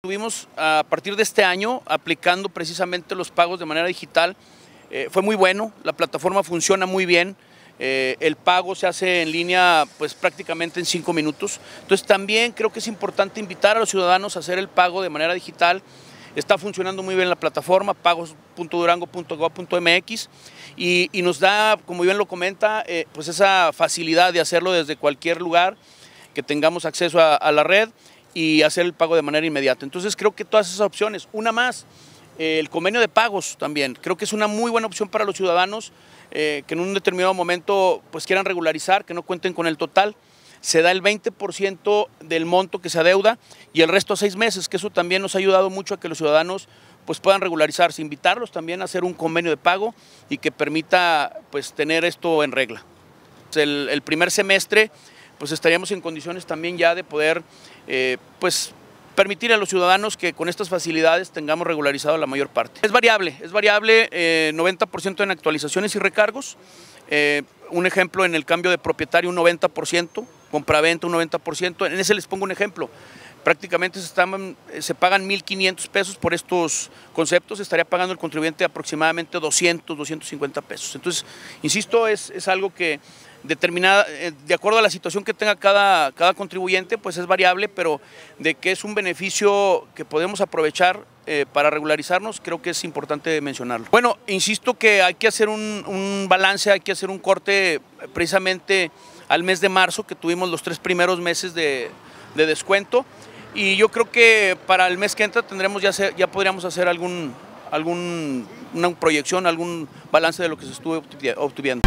Estuvimos a partir de este año aplicando precisamente los pagos de manera digital. Eh, fue muy bueno, la plataforma funciona muy bien. Eh, el pago se hace en línea pues prácticamente en cinco minutos. Entonces también creo que es importante invitar a los ciudadanos a hacer el pago de manera digital. Está funcionando muy bien la plataforma pagos.durango.gov.mx y, y, nos da, como bien lo comenta, eh, pues esa facilidad de hacerlo desde cualquier lugar, que tengamos acceso a la red y hacer el pago de manera inmediata. Entonces creo que todas esas opciones, una más, eh, el convenio de pagos también, creo que es una muy buena opción para los ciudadanos eh, que en un determinado momento pues quieran regularizar, que no cuenten con el total. Se da el 20% del monto que se adeuda y el resto a seis meses, que eso también nos ha ayudado mucho a que los ciudadanos pues puedan regularizarse, invitarlos también a hacer un convenio de pago y que permita pues tener esto en regla. el primer semestre pues estaríamos en condiciones también ya de poder eh, pues permitir a los ciudadanos que con estas facilidades tengamos regularizado la mayor parte. Es variable, es variable 90% eh, en actualizaciones y recargos, eh, un ejemplo en el cambio de propietario un 90%, compra-venta un 90%, en ese les pongo un ejemplo prácticamente se, eh, pagan 1.500 pesos por estos conceptos, estaría pagando el contribuyente aproximadamente 200, 250 pesos. Entonces, insisto, es, algo que determinada, eh, de acuerdo a la situación que tenga cada, contribuyente, pues es variable, pero de que es un beneficio que podemos aprovechar eh, para regularizarnos, creo que es importante mencionarlo. Bueno, insisto que hay que hacer un, balance, hay que hacer un corte precisamente al mes de marzo, que tuvimos los tres primeros meses de descuento. Y yo creo que para el mes que entra tendremos ya, ya podríamos hacer algún, algún, una proyección, algún balance de lo que se estuvo obtuviendo.